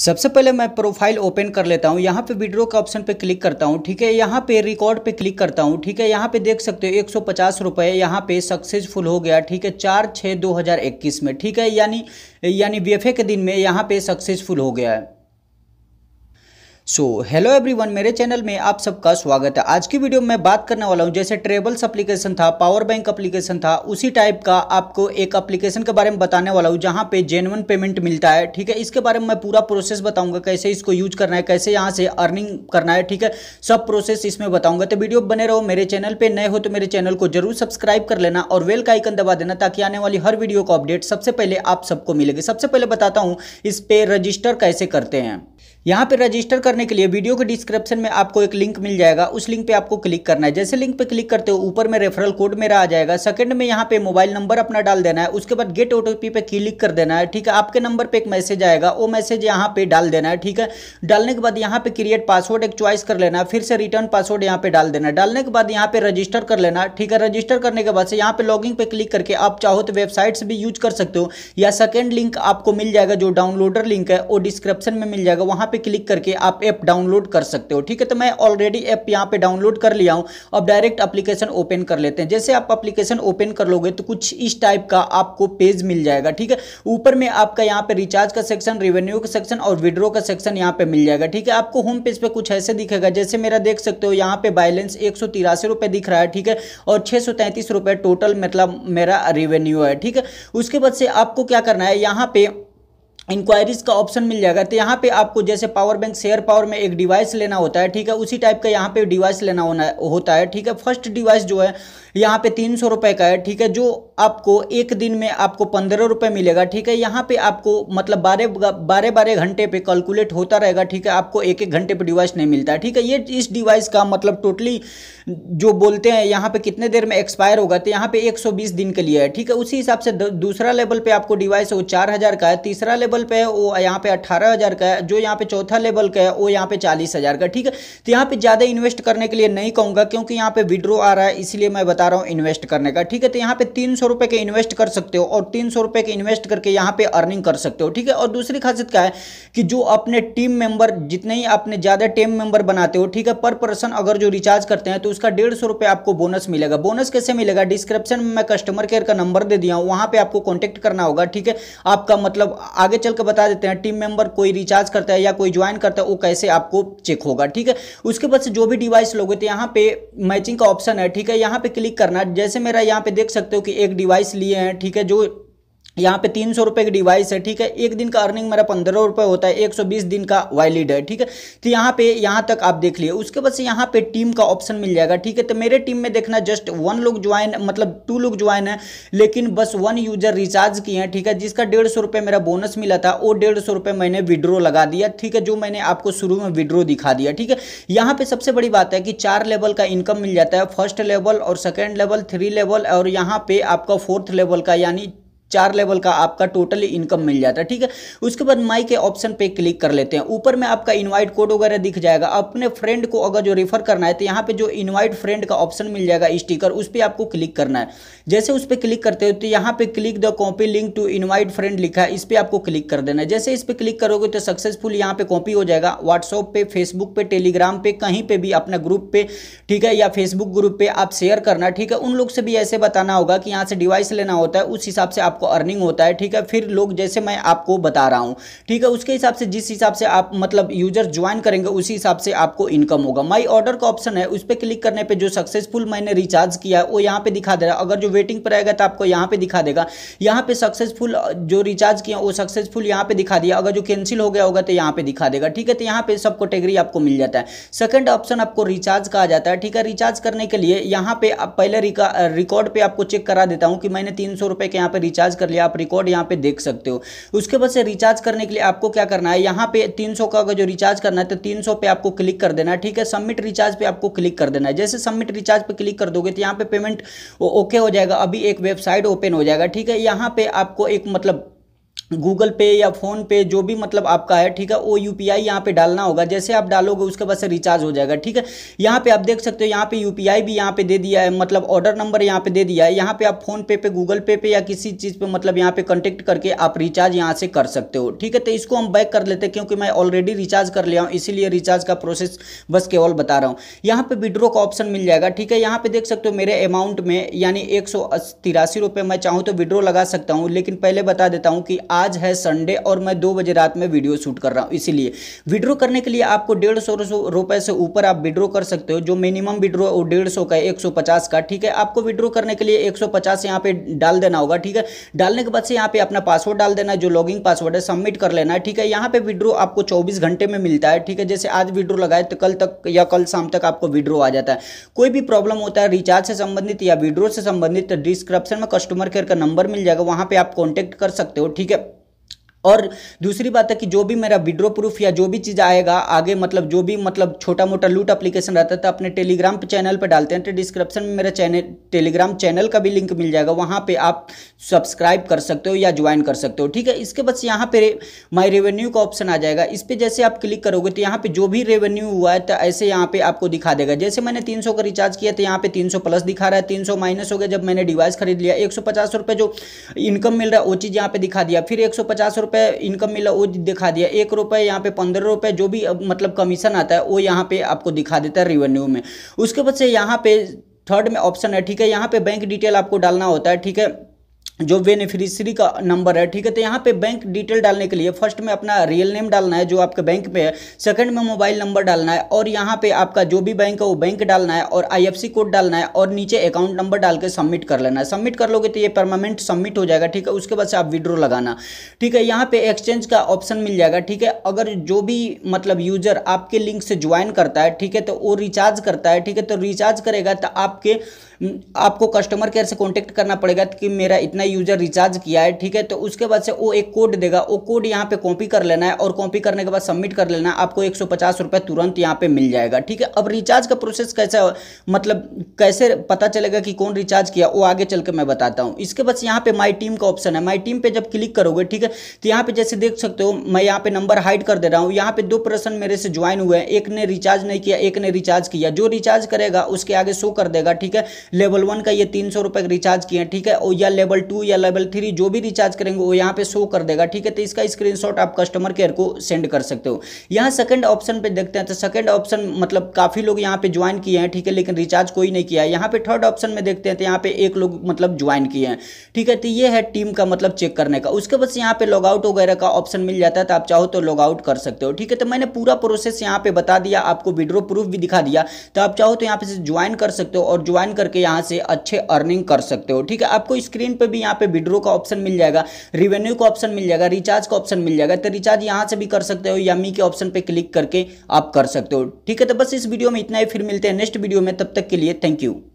सबसे पहले मैं प्रोफाइल ओपन कर लेता हूँ यहाँ पे विड्रो का ऑप्शन पे क्लिक करता हूँ ठीक है यहाँ पे रिकॉर्ड पे क्लिक करता हूँ ठीक है यहाँ पे देख सकते हो एक सौ पचास रुपये यहाँ पे सक्सेसफुल हो गया ठीक है चार छः दो हज़ार इक्कीस में ठीक है यानी यानी वी के दिन में यहाँ पे सक्सेसफुल हो गया है सो हेलो एवरीवन मेरे चैनल में आप सबका स्वागत है आज की वीडियो में बात करने वाला हूँ जैसे ट्रेवल्स एप्लीकेशन था पावर बैंक एप्लीकेशन था उसी टाइप का आपको एक एप्लीकेशन के बारे में बताने वाला हूँ जहां पे जेनवन पेमेंट मिलता है ठीक है इसके बारे में मैं पूरा प्रोसेस बताऊंगा कैसे इसको यूज करना है कैसे यहाँ से अर्निंग करना है ठीक है सब प्रोसेस इसमें बताऊंगा तो वीडियो बने रहो मेरे चैनल पर नए हो तो मेरे चैनल को जरूर सब्सक्राइब कर लेना और वेल का आइकन दबा देना ताकि आने वाली हर वीडियो का अपडेट सबसे पहले आप सबको मिलेगी सबसे पहले बताता हूँ इस पर रजिस्टर कैसे करते हैं यहाँ पे रजिस्टर करने करने के लिए वीडियो के डिस्क्रिप्शन में आपको एक लिंक मिल जाएगा उस लिंक पे आपको क्लिक करना है जैसे लिंक पे क्लिक करते हो ऊपर में रेफरल कोड मेरा आ जाएगा सेकंड में यहाँ पे मोबाइल नंबर अपना डाल देना है उसके बाद गेट ओटीपी पे क्लिक कर देना है ठीक है आपके नंबर पर एक मैसेज आएगा वो मैसेज यहाँ पे डाल देना है ठीक है डालने के बाद यहाँ पे क्रिएट पासवर्ड एक चॉइस कर लेना है फिर से रिटर्न पासवर्ड यहाँ पे डाल देना है डालने के बाद यहाँ पे रजिस्टर कर लेना ठीक है रजिस्टर करने के बाद से यहाँ पे लॉगिंग पे क्लिक करके आप चाहो तो वेबसाइट्स भी यूज कर सकते हो या सेकेंड लिंक आपको मिल जाएगा जो डाउनलोडर लिंक है वो डिस्क्रिप्शन में मिल जाएगा वहां पे क्लिक करके आप ऐप डाउनलोड कर सकते हो ठीक है तो मैं ऑलरेडी ऐप यहाँ पे डाउनलोड कर लिया हूँ अब डायरेक्ट अप्लीकेशन ओपन कर लेते हैं जैसे आप अप्लीकेशन ओपन कर लोगे तो कुछ इस टाइप का आपको पेज मिल जाएगा ठीक है ऊपर में आपका यहाँ पे रिचार्ज का सेक्शन रेवेन्यू का सेक्शन और विड्रो का सेक्शन यहाँ पे मिल जाएगा ठीक है आपको होम पेज पर कुछ ऐसे दिखेगा जैसे मेरा देख सकते हो यहाँ पे बैलेंस एक रुपए दिख रहा है ठीक है और छः रुपए टोटल मतलब मेरा रेवेन्यू है ठीक है उसके बाद से आपको क्या करना है यहाँ पे इंक्वायरीज़ का ऑप्शन मिल जाएगा तो यहाँ पे आपको जैसे पावर बैंक शेयर पावर में एक डिवाइस लेना होता है ठीक है उसी टाइप का यहाँ पे डिवाइस लेना होना होता है ठीक है फर्स्ट डिवाइस जो है यहाँ पे तीन सौ रुपये का है ठीक है जो आपको एक दिन में आपको पंद्रह रुपये मिलेगा ठीक है यहाँ पे आपको मतलब बारह बारह बारह घंटे पे कैलकुलेट होता रहेगा ठीक है आपको एक एक घंटे पे डिवाइस नहीं मिलता ठीक है ये इस डिवाइस का मतलब टोटली जो बोलते हैं यहाँ पे कितने देर में एक्सपायर होगा तो यहाँ पे 120 दिन के लिए है ठीक है उसी हिसाब से दूसरा लेवल पे आपको डिवाइस है वो चार हज़ार का है तीसरा लेवल पर है वो यहाँ पे अट्ठारह हज़ार का है जो यहाँ पे चौथा लेवल का है वो यहाँ पे चालीस हज़ार का ठीक है तो यहाँ पर ज़्यादा इन्वेस्ट करने के लिए नहीं कहूँगा क्योंकि यहाँ पे विड्रो आ रहा है इसलिए मैं बता रहा हूँ इन्वेस्ट करने का ठीक है तो यहाँ पर तीन सौ सौ के इन्वेस्ट कर सकते हो और तीन सौ के इन्वेस्ट करके यहाँ पे अर्निंग कर सकते हो ठीक है और दूसरी खासियत क्या है कि जो अपने टीम मेंबर जितने ही अपने ज़्यादा टीम मेंबर बनाते हो ठीक है पर पर्सन अगर जो रिचार्ज करते हैं तो उसका डेढ़ आपको बोनस मिलेगा बोनस कैसे मिलेगा डिस्क्रिप्शन में मैं कस्टमर केयर का नंबर दे दिया हूँ वहाँ पर आपको कॉन्टैक्ट करना होगा ठीक है आपका मतलब आगे चल के बता देते हैं टीम मेंबर कोई रिचार्ज करता है या कोई ज्वाइन करता है वो कैसे आपको चेक होगा ठीक है उसके बाद से जो भी डिवाइस लोगे तो यहाँ पे मैचिंग का ऑप्शन है ठीक है यहाँ पे क्लिक करना जैसे मेरा यहाँ पे देख सकते हो कि एक डिवाइस लिए हैं ठीक है जो यहाँ पे तीन सौ रुपये की डिवाइस है ठीक है एक दिन का अर्निंग मेरा पंद्रह रुपये होता है एक सौ बीस दिन का वैलिड है ठीक है तो यहाँ पे यहाँ तक आप देख लिए उसके बाद से यहाँ पे टीम का ऑप्शन मिल जाएगा ठीक है तो मेरे टीम में देखना जस्ट वन लोग ज्वाइन मतलब टू लोग ज्वाइन है लेकिन बस वन यूजर रिचार्ज किए हैं ठीक है जिसका डेढ़ सौ रुपये मेरा बोनस मिला था वो डेढ़ सौ रुपये मैंने विड्रो लगा दिया ठीक है जो मैंने आपको शुरू में विड्रो दिखा दिया ठीक है यहाँ पर सबसे बड़ी बात है कि चार लेवल का इनकम मिल जाता है फर्स्ट लेवल और सेकेंड लेवल थ्री लेवल और यहाँ पे आपका फोर्थ लेवल का यानी चार लेवल का आपका टोटल इनकम मिल जाता है ठीक है उसके बाद माई के ऑप्शन पे क्लिक कर लेते हैं ऊपर में आपका इनवाइट कोड वगैरह दिख जाएगा अपने फ्रेंड को अगर जो रेफर करना है तो यहाँ पे जो इनवाइट फ्रेंड का ऑप्शन मिल जाएगा स्टिकर उस पर आपको क्लिक करना है जैसे उस पर क्लिक करते हो तो यहाँ पे click the copy link to invite friend लिखा है इस पर आपको क्लिक कर देना है जैसे इस पर क्लिक करोगे तो सक्सेसफुल यहाँ पे कॉपी हो जाएगा व्हाट्सअप पे फेसबुक पे टेलीग्राम पे कहीं पे भी अपना ग्रुप पे ठीक है या फेसबुक ग्रुप पे आप शेयर करना ठीक है उन लोग से भी ऐसे बताना होगा कि यहाँ से डिवाइस लेना होता है उस हिसाब से आप आपको अर्निंग होता है ठीक है फिर लोग जैसे मैं आपको बता रहा हूँ ठीक है उसके हिसाब से जिस हिसाब से आप मतलब यूजर ज्वाइन करेंगे उसी हिसाब से आपको इनकम होगा माई ऑर्डर का ऑप्शन है उस पर क्लिक करने पर जो सक्सेसफुल मैंने रिचार्ज किया वो यहाँ पर दिखा दे रहा है अगर जो वेटिंग पर आएगा तो आपको यहाँ पर दिखा देगा यहाँ पर सक्सेसफुल जो रिचार्ज किया वो सक्सेसफुल यहाँ पर दिखा दिया अगर जो कैंसिल हो गया होगा तो यहाँ पर दिखा देगा ठीक है तो यहाँ पर सब कैटेगरी आपको मिल जाता है सेकंड ऑप्शन आपको रिचार्ज का आ जाता है ठीक है रिचार्ज करने के लिए यहाँ पे पहले रिकॉर्ड पे आपको चेक करा देता हूँ कि मैंने तीन सौ रुपये के यहाँ पे रिचार्ज रिचार्ज कर लिया आप रिकॉर्ड यहाँ पे देख सकते हो उसके बाद से रिचार्ज करने के लिए आपको क्या करना है यहाँ पे 300 का अगर जो रिचार्ज करना है तो 300 पे आपको क्लिक कर देना है ठीक है सबमिट रिचार्ज पे आपको क्लिक कर देना है जैसे सबमिट रिचार्ज पे क्लिक कर दोगे तो यहाँ पे पेमेंट ओके हो जाएगा अभी एक वेबसाइट ओपन हो जाएगा ठीक है यहाँ पे आपको एक मतलब गूगल पे या फ़ोन पे जो भी मतलब आपका है ठीक है वो यू पी आई यहाँ पर डालना होगा जैसे आप डालोगे उसके बाद से रिचार्ज हो जाएगा ठीक है यहाँ पे आप देख सकते हो यहाँ पे यू पी आई भी यहाँ पे दे दिया है मतलब ऑर्डर नंबर यहाँ पे दे दिया है यहाँ पे आप फोन पे पे गूगल पे पे या किसी चीज़ पे मतलब यहाँ पे कॉन्टेक्ट करके आप रिचार्ज यहाँ से कर सकते हो ठीक है तो इसको हम बैक कर लेते हैं क्योंकि मैं ऑलरेडी रिचार्ज कर लिया हूँ इसीलिए रिचार्ज का प्रोसेस बस केवल बता रहा हूँ यहाँ पर विड्रो का ऑप्शन मिल जाएगा ठीक है यहाँ पर देख सकते हो मेरे अमाउंट में यानी एक सौ मैं चाहूँ तो विड्रो लगा सकता हूँ लेकिन पहले बता देता हूँ कि आज है संडे और मैं दो बजे रात में वीडियो शूट कर रहा हूँ इसीलिए विड्रो करने के लिए आपको डेढ़ सौ रुपए से ऊपर आप विड्रो कर सकते हो जो मिनिमम विड्रो वो डेढ़ सौ का एक सौ पचास का ठीक है आपको विड्रो करने के लिए एक सौ पचास यहाँ पे डाल देना होगा ठीक है डालने के बाद से यहाँ पे अपना पासवर्ड डाल देना है जो लॉगिंग पासवर्ड है सबमिट कर लेना है ठीक है यहाँ पे विड्रो आपको चौबीस घंटे में मिलता है ठीक है जैसे आज विड्रो लगाए तो कल तक या कल शाम तक आपको विड्रो आ जाता है कोई भी प्रॉब्लम होता है रिचार्ज से संबंधित या विड्रो से संबंधित डिस्क्रिप्शन में कस्टमर केयर का नंबर मिल जाएगा वहाँ पर आप कॉन्टैक्ट कर सकते हो ठीक है और दूसरी बात है कि जो भी मेरा विड्रो प्रूफ या जो भी चीज़ आएगा आगे मतलब जो भी मतलब छोटा मोटा लूट एप्लीकेशन रहता था अपने टेलीग्राम चैनल पर डालते हैं तो डिस्क्रिप्शन में मेरा चैनल टेलीग्राम चैनल का भी लिंक मिल जाएगा वहाँ पे आप सब्सक्राइब कर सकते हो या ज्वाइन कर सकते हो ठीक है इसके बाद यहाँ पर माई रेवेन्यू का ऑप्शन आ जाएगा इस पर जैसे आप क्लिक करोगे तो यहाँ पर जो भी रेवेन्यू हुआ है तो ऐसे यहाँ पर आपको दिखा देगा जैसे मैंने तीन का रिचार्ज किया तो यहाँ पर तीन प्लस दिखा रहा है तीन माइनस हो गया जब मैंने डिवाइस खरीद लिया एक सौ जो इनकम मिल रहा है वो चीज़ यहाँ पर दिखा दिया फिर एक सौ रुपए इनकम मिला वो दिखा दिया एक रुपए यहाँ पे पंद्रह रुपए जो भी मतलब कमीशन आता है वो यहाँ पे आपको दिखा देता है रिवेन्यू में उसके बाद से यहाँ पे थर्ड में ऑप्शन है ठीक है यहाँ पे बैंक डिटेल आपको डालना होता है ठीक है जो बेनिफिशियरी का नंबर है ठीक है तो यहाँ पे बैंक डिटेल डालने के लिए फर्स्ट में अपना रियल नेम डालना है जो आपके बैंक में है सेकंड में मोबाइल नंबर डालना है और यहाँ पे आपका जो भी बैंक है वो बैंक डालना है और आईएफसी कोड डालना है और नीचे अकाउंट नंबर डाल के सबमिट कर लेना है सबमिट कर लोगे तो ये परमानेंट सबमिट हो जाएगा ठीक है उसके बाद से आप विड्रो लगाना ठीक है यहाँ पे एक्सचेंज का ऑप्शन मिल जाएगा ठीक है अगर जो भी मतलब यूजर आपके लिंक से ज्वाइन करता है ठीक है तो वो रिचार्ज करता है ठीक है तो रिचार्ज करेगा तो आपके आपको कस्टमर केयर से कॉन्टेक्ट करना पड़ेगा कि मेरा इतना यूजर रिचार्ज किया है ठीक है तो उसके बाद से वो एक कोड देगा वो कोड यहाँ पे कॉपी कर लेना है और कॉपी करने के बाद सबमिट कर लेना है आपको एक रुपए तुरंत यहाँ पे मिल जाएगा ठीक है अब रिचार्ज का प्रोसेस कैसा मतलब कैसे पता चलेगा कि कौन रिचार्ज किया वो आगे चल के मैं बताता हूँ इसके बाद यहाँ पे माई टीम का ऑप्शन है माई टीम पर जब क्लिक करोगे ठीक है तो यहाँ पे जैसे देख सकते हो मैं यहाँ पे नंबर हाइड कर दे रहा हूँ यहाँ पे दो पर्सन मेरे से ज्वाइन हुए हैं एक ने रिचार्ज नहीं किया एक ने रिचार्ज किया जो रिचार्ज करेगा उसके आगे शो कर देगा ठीक है लेवल वन का ये तीन सौ रुपए रिचार्ज किए ठीक है और या लेवल टू टू या लेवल थ्री जो भी रिचार्ज करेंगे वो यहाँ पे शो कर देगा ठीक है तो इसका स्क्रीनशॉट आप कस्टमर केयर को सेंड कर सकते हो यहाँ सेकंड ऑप्शन पे देखते हैं तो सेकंड ऑप्शन मतलब काफ़ी लोग यहाँ पे ज्वाइन किए हैं ठीक है लेकिन रिचार्ज कोई नहीं किया है यहाँ पर थर्ड ऑप्शन में देखते हैं तो यहाँ पे एक लोग मतलब ज्वाइन किए हैं ठीक है तो ये है टीम का मतलब चेक करने का उसके बाद यहाँ पे लॉगआउट वगैरह का ऑप्शन मिल जाता है तो आप चाहो तो लॉगआउट कर सकते हो ठीक है तो मैंने पूरा प्रोसेस यहाँ पे बता दिया आपको विड्रो प्रूफ भी दिखा दिया तो आप चाहो तो यहाँ पे ज्वाइन कर सकते हो और ज्वाइन करके यहाँ से अच्छे अर्निंग कर सकते हो ठीक है आपको स्क्रीन पर भी भी यहाँ पे विड्रो का ऑप्शन मिल जाएगा रिवेन्यू का ऑप्शन मिल जाएगा रिचार्ज का ऑप्शन मिल जाएगा तो रिचार्ज यहाँ से भी कर सकते हो मी के ऑप्शन पर क्लिक करके आप कर सकते हो ठीक है तो बस इस वीडियो में इतना ही फिर मिलते हैं नेक्स्ट वीडियो में तब तक के लिए थैंक यू